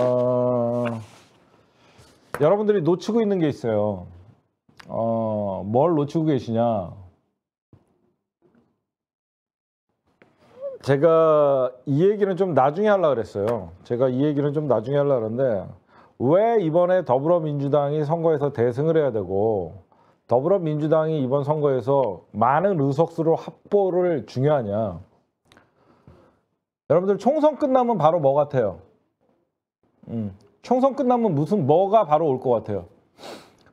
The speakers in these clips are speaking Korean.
어, 여러분들이 놓치고 있는 게 있어요. 어, 뭘 놓치고 계시냐? 제가 이 얘기는 좀 나중에 하려고 그랬어요. 제가 이 얘기는 좀 나중에 하려고 그랬는데왜 이번에 더불어민주당이 선거에서 대승을 해야 되고 더불어민주당이 이번 선거에서 많은 의석수로 확보를 중요하냐. 여러분들 총선 끝나면 바로 뭐 같아요? 음. 총선 끝나면 무슨 뭐가 바로 올 것 같아요.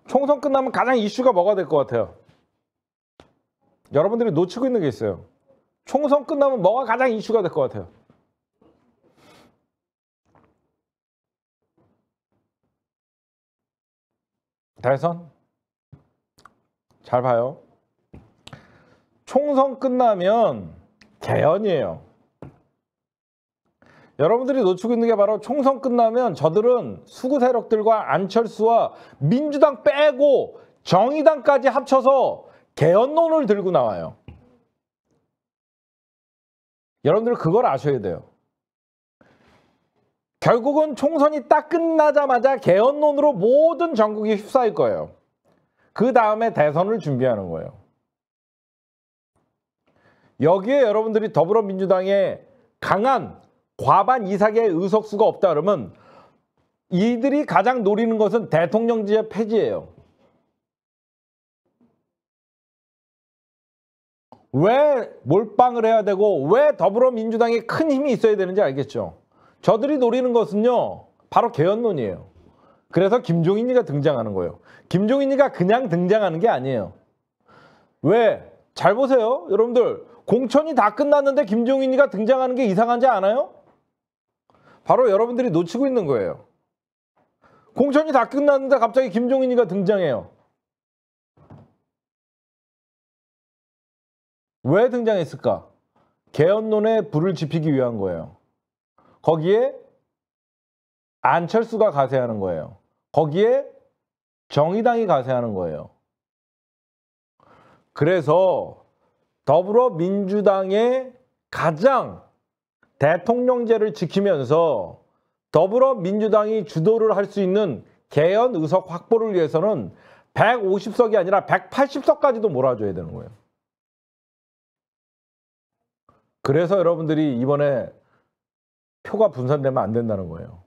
총선 끝나면 가장 이슈가 뭐가 될 것 같아요. 여러분들이 놓치고 있는 게 있어요. 총선 끝나면 뭐가 가장 이슈가 될 것 같아요. 대선 잘 봐요. 총선 끝나면 개헌이에요. 여러분들이 놓치고 있는 게 바로 총선 끝나면 저들은 수구 세력들과 안철수와 민주당 빼고 정의당까지 합쳐서 개헌론을 들고 나와요. 여러분들 그걸 아셔야 돼요. 결국은 총선이 딱 끝나자마자 개헌론으로 모든 전국이 휩싸일 거예요. 그 다음에 대선을 준비하는 거예요. 여기에 여러분들이 더불어민주당의 강한 과반 이상의 의석수가 없다 그러면 이들이 가장 노리는 것은 대통령제 폐지예요. 왜 몰빵을 해야 되고 왜 더불어민주당에 큰 힘이 있어야 되는지 알겠죠. 저들이 노리는 것은요. 바로 개헌론이에요. 그래서 김종인이가 등장하는 거예요. 김종인이가 그냥 등장하는 게 아니에요. 왜? 잘 보세요. 여러분들 공천이 다 끝났는데 김종인이가 등장하는 게이상한지 않아요? 바로 여러분들이 놓치고 있는 거예요. 공천이 다 끝났는데 갑자기 김종인이가 등장해요. 왜 등장했을까? 개헌론의 불을 지피기 위한 거예요. 거기에 안철수가 가세하는 거예요. 거기에 정의당이 가세하는 거예요. 그래서 더불어민주당의 가장 대통령제를 지키면서 더불어민주당이 주도를 할 수 있는 개헌 의석 확보를 위해서는 150석이 아니라 180석까지도 몰아줘야 되는 거예요. 그래서 여러분들이 이번에 표가 분산되면 안 된다는 거예요.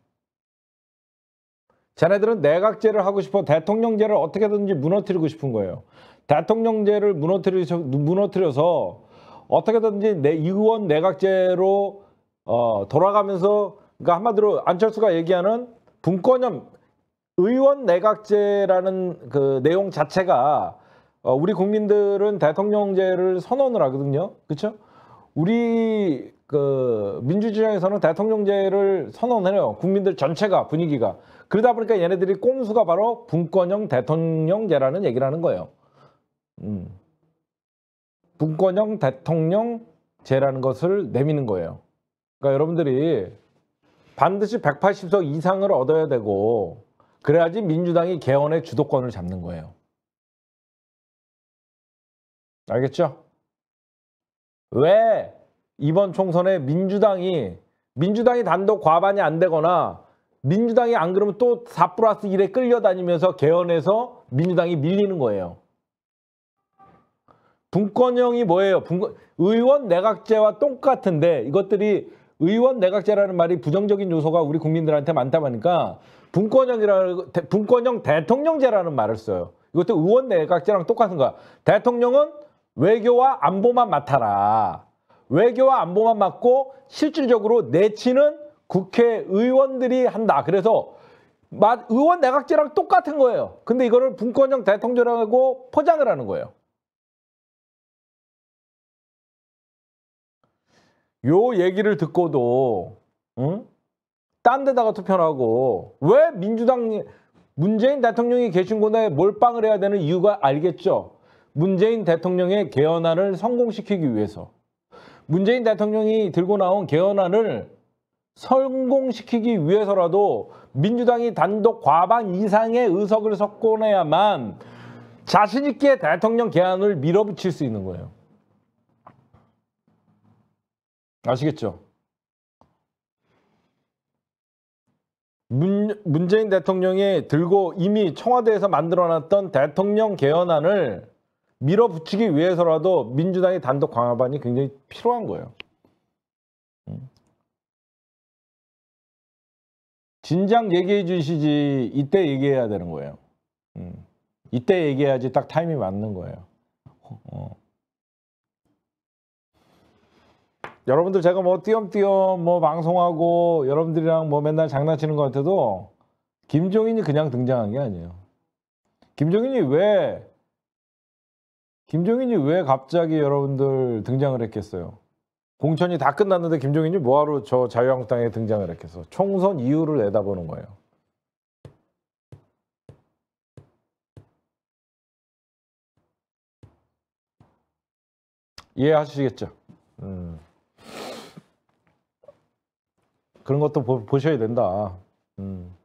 자네들은 내각제를 하고 싶어 대통령제를 어떻게든지 무너뜨리고 싶은 거예요. 대통령제를 무너뜨려, 서 어떻게든지 내 의원 내각제로 어, 돌아가면서 그러니까 한마디로 안철수가 얘기하는 분권형 의원 내각제라는 그 내용 자체가 어, 우리 국민들은 대통령제를 선언을 하거든요. 그렇죠? 우리 그 민주주의에서는 대통령제를 선언해요. 국민들 전체가 분위기가 그러다 보니까 얘네들이 꼼수가 바로 분권형 대통령제라는 얘기를 하는 거예요. 음. 분권형 대통령제라는 것을 내미는 거예요. 그러니까 여러분들이 반드시 180석 이상을 얻어야 되고 그래야지 민주당이 개헌의 주도권을 잡는 거예요. 알겠죠? 왜 이번 총선에 민주당이 민주당이 단독 과반이 안 되거나 민주당이 안 그러면 또 4 플러스 1에 끌려다니면서 개헌에서 민주당이 밀리는 거예요. 분권형이 뭐예요? 분권, 의원 내각제와 똑같은데 이것들이 의원 내각제라는 말이 부정적인 요소가 우리 국민들한테 많다 보니까 분권형이라 분권형 대통령제라는 말을 써요. 이것도 의원 내각제랑 똑같은 거야. 대통령은 외교와 안보만 맡아라. 외교와 안보만 맡고 실질적으로 내치는 국회의원들이 한다. 그래서 의원 내각제랑 똑같은 거예요. 근데 이거를 분권형 대통령이라고 포장을 하는 거예요. 요 얘기를 듣고도 응? 딴 데다가 투표를 하고 왜 민주당 문재인 대통령이 계신 곳에 몰빵을 해야 되는 이유가 알겠죠. 문재인 대통령의 개헌안을 성공시키기 위해서 문재인 대통령이 들고 나온 개헌안을 성공시키기 위해서라도 민주당이 단독 과반 이상의 의석을 석권해야만 자신있게 대통령 개헌을 밀어붙일 수 있는 거예요. 아시겠죠? 문, 문재인 대통령이 들고 이미 청와대에서 만들어놨던 대통령 개헌안을 밀어붙이기 위해서라도 민주당의 단독 강화반이 굉장히 필요한 거예요. 음. 진작 얘기해 주시지 이때 얘기해야 되는 거예요. 음. 이때 얘기해야지 딱 타임이 맞는 거예요. 어. 여러분들 제가 뭐 띄엄띄엄 뭐 방송하고 여러분들이랑 뭐 맨날 장난치는 것 같아도 김종인이 그냥 등장한 게 아니에요. 김종인이 왜 김종인이 왜 갑자기 여러분들 등장을 했겠어요? 공천이 다 끝났는데 김종인이 뭐하러 저 자유한국당에 등장을 했겠어? 총선 이유를 내다보는 거예요. 이해하시겠죠? 그런 것도 보, 셔야 된다. 음.